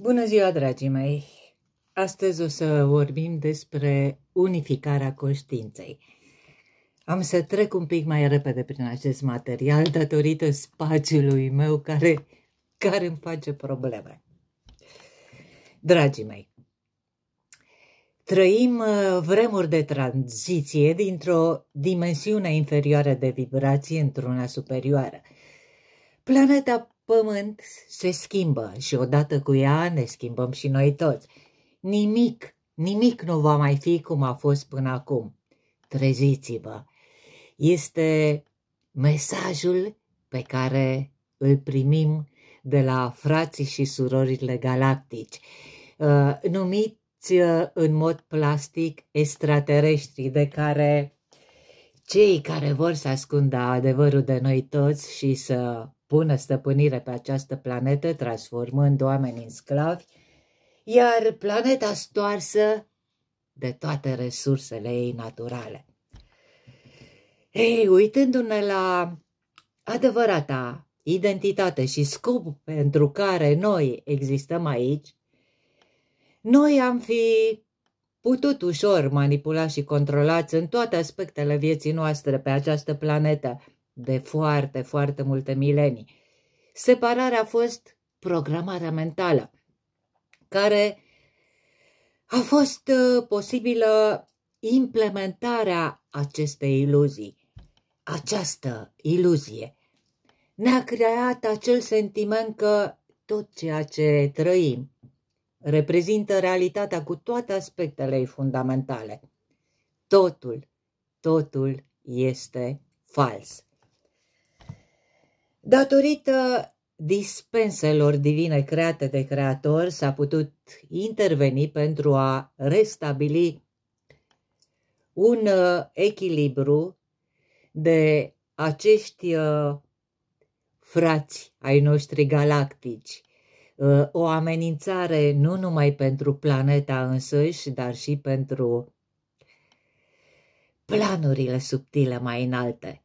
Bună ziua, dragii mei! Astăzi o să vorbim despre unificarea conștiinței. Am să trec un pic mai repede prin acest material datorită spațiului meu care, care îmi face probleme. Dragii mei, trăim uh, vremuri de tranziție dintr-o dimensiune inferioară de vibrație într-una superioară. Planeta Pământ se schimbă și odată cu ea ne schimbăm și noi toți. Nimic, nimic nu va mai fi cum a fost până acum. Treziți-vă! Este mesajul pe care îl primim de la frații și surorile galactici, uh, numiți uh, în mod plastic extraterestri, de care cei care vor să ascundă adevărul de noi toți și să pună stăpânire pe această planetă, transformând oamenii în sclavi, iar planeta stoarsă de toate resursele ei naturale. Ei, uitându-ne la adevărata identitate și scop pentru care noi existăm aici, noi am fi putut ușor manipula și controlați în toate aspectele vieții noastre pe această planetă, de foarte, foarte multe milenii. Separarea a fost programarea mentală, care a fost uh, posibilă implementarea acestei iluzii. Această iluzie ne-a creat acel sentiment că tot ceea ce trăim reprezintă realitatea cu toate aspectele ei fundamentale. Totul, totul este fals. Datorită dispenselor divine create de Creator s-a putut interveni pentru a restabili un uh, echilibru de acești uh, frați ai noștri galactici, uh, o amenințare nu numai pentru planeta însăși, dar și pentru planurile subtile mai înalte.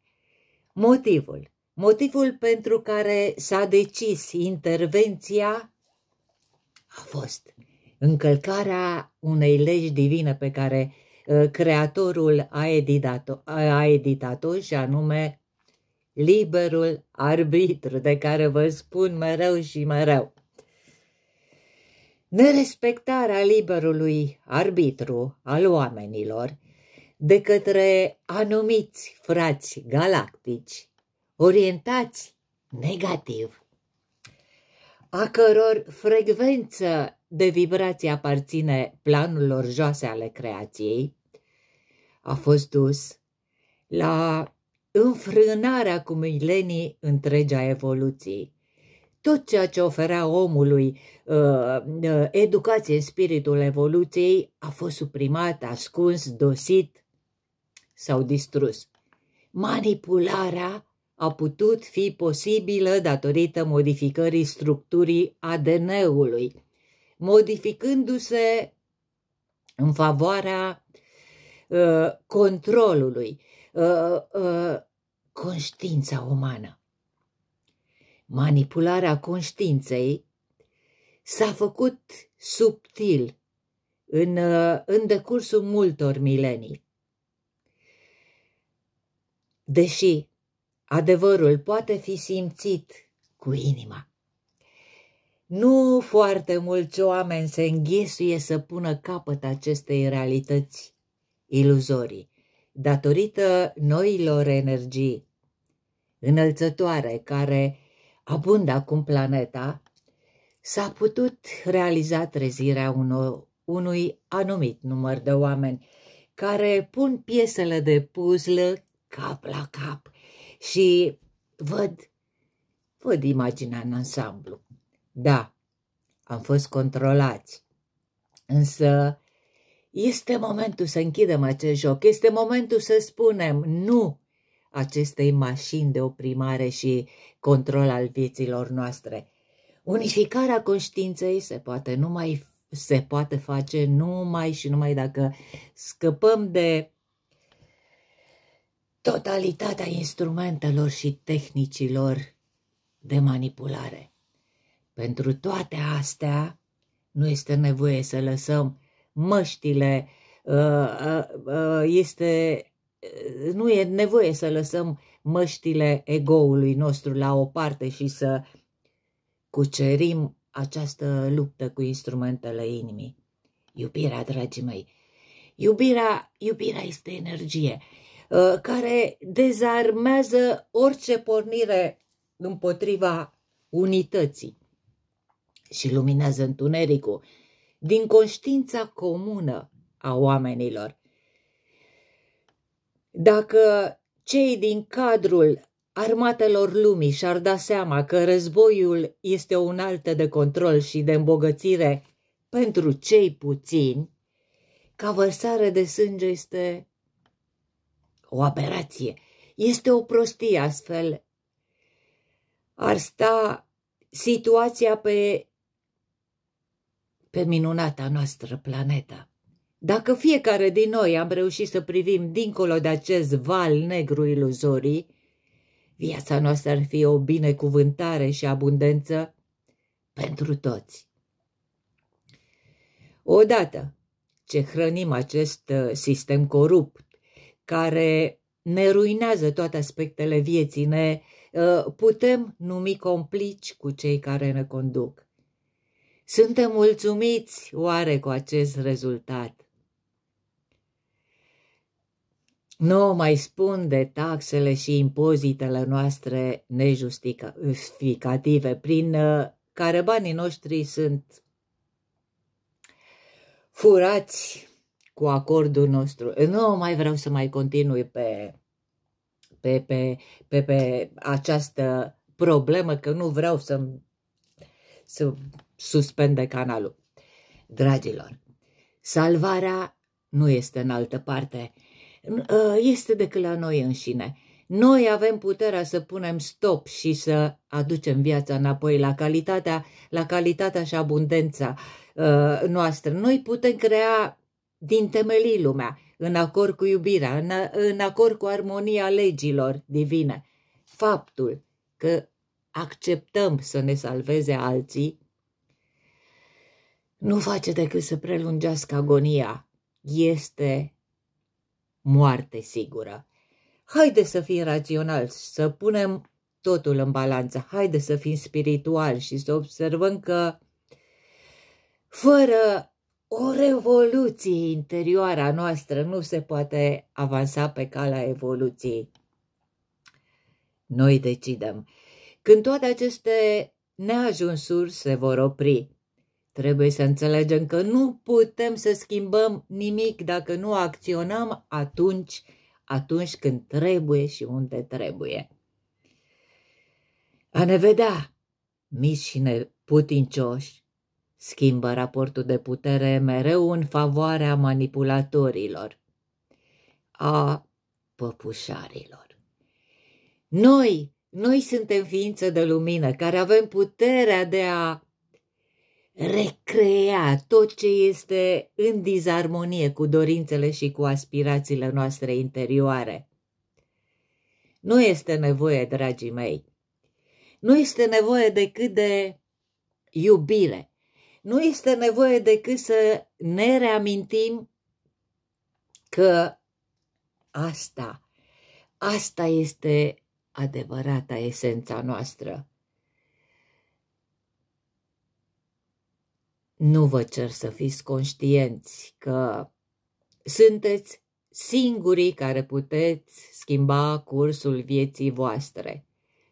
Motivul Motivul pentru care s-a decis intervenția a fost încălcarea unei legi divine pe care ă, creatorul a editat-o, a editat-o și anume liberul arbitru de care vă spun mereu și mereu. Nerespectarea liberului arbitru al oamenilor de către anumiți frați galactici orientați negativ, a căror frecvență de vibrație aparține planurilor joase ale creației, a fost dus la înfrânarea cu milenii întregea evoluției. Tot ceea ce oferea omului uh, educație în spiritul evoluției a fost suprimat, ascuns, dosit sau distrus. Manipularea a putut fi posibilă datorită modificării structurii ADN-ului, modificându-se în favoarea uh, controlului, uh, uh, conștiința umană. Manipularea conștiinței s-a făcut subtil în, în decursul multor milenii. Deși Adevărul poate fi simțit cu inima. Nu foarte mulți oameni se înghesuie să pună capăt acestei realități iluzorii, datorită noilor energii înălțătoare care abundă acum planeta, s-a putut realiza trezirea unui anumit număr de oameni care pun piesele de puzzle cap la cap și văd, văd imaginea în ansamblu. Da, am fost controlați, însă este momentul să închidem acest joc, este momentul să spunem nu acestei mașini de oprimare și control al vieților noastre. Unificarea conștiinței se poate numai se poate face numai și numai dacă scăpăm de totalitatea instrumentelor și tehnicilor de manipulare. Pentru toate astea nu este nevoie să lăsăm măștile, uh, uh, uh, este, nu e nevoie să lăsăm măștile egoului nostru la o parte și să cucerim această luptă cu instrumentele inimii. Iubirea, dragii mei, iubirea, iubirea este energie. Uh, care dezarmează orice pornire împotriva unității și luminează întunericul din conștiința comună a oamenilor. Dacă cei din cadrul armatelor lumii și-ar da seama că războiul este o unaltă de control și de îmbogățire pentru cei puțini, ca vărsare de sânge este o aberație. Este o prostie astfel. Ar sta situația pe, pe minunata noastră planetă. Dacă fiecare din noi am reușit să privim dincolo de acest val negru iluzorii, viața noastră ar fi o binecuvântare și abundență pentru toți. Odată ce hrănim acest uh, sistem corupt care ne ruinează toate aspectele vieții, ne uh, putem numi complici cu cei care ne conduc. Suntem mulțumiți oare cu acest rezultat? Nu mai spun de taxele și impozitele noastre nejustificative, prin uh, care banii noștri sunt furați cu acordul nostru. Nu mai vreau să mai continui pe, pe, pe, pe, pe această problemă, că nu vreau să, să suspende canalul. Dragilor, salvarea nu este în altă parte, ă, este decât la noi înșine. Noi avem puterea să punem stop și să aducem viața înapoi la calitatea, la calitatea și abundența uh, noastră. Noi putem crea din temelii lumea, în acord cu iubirea, în, în acord cu armonia legilor divine. Faptul că acceptăm să ne salveze alții nu face decât să prelungească agonia. Este moarte sigură. Haide să fim raționali, să punem totul în balanță. Haide să fim spirituali și să observăm că fără o revoluție interioară a noastră nu se poate avansa pe calea evoluției. Noi decidem. Când toate aceste neajunsuri se vor opri, trebuie să înțelegem că nu putem să schimbăm nimic dacă nu acționăm atunci, atunci când trebuie și unde trebuie. A ne vedea mici și neputincioși, schimbă raportul de putere mereu în favoarea manipulatorilor, a păpușarilor. Noi, noi suntem ființă de lumină care avem puterea de a recrea tot ce este în dizarmonie cu dorințele și cu aspirațiile noastre interioare. Nu este nevoie, dragii mei, nu este nevoie decât de iubire, nu este nevoie decât să ne reamintim că asta, asta este adevărata esența noastră. Nu vă cer să fiți conștienți că sunteți singurii care puteți schimba cursul vieții voastre.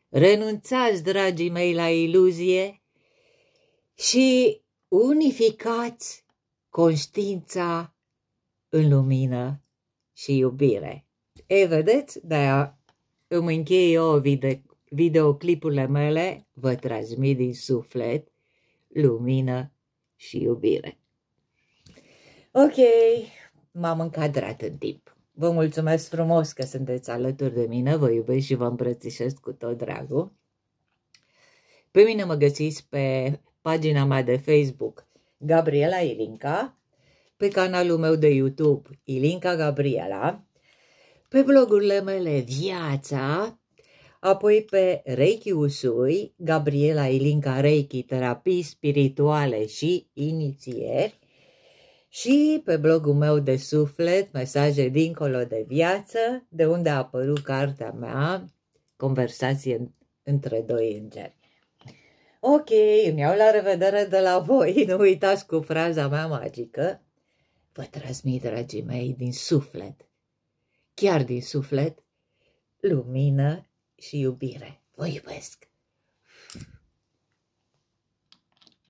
Renunțați, dragii mei, la iluzie și unificați conștiința în lumină și iubire. E, vedeți? De-aia îmi închei eu vide- videoclipurile mele, vă transmit din suflet lumină și iubire. Ok, m-am încadrat în timp. Vă mulțumesc frumos că sunteți alături de mine, vă iubesc și vă îmbrățișez cu tot dragul. Pe mine mă găsiți pe pagina mea de Facebook Gabriela Ilinca, pe canalul meu de YouTube Ilinca Gabriela, pe blogurile mele Viața, apoi pe Reiki Usui, Gabriela Ilinca Reiki, terapii spirituale și inițieri, și pe blogul meu de suflet, Mesaje dincolo de viață, de unde a apărut cartea mea, Conversație între doi îngeri. Ok, îmi iau la revedere de la voi, nu uitați cu fraza mea magică. Vă transmit, dragii mei, din suflet, chiar din suflet, lumină și iubire. Vă iubesc!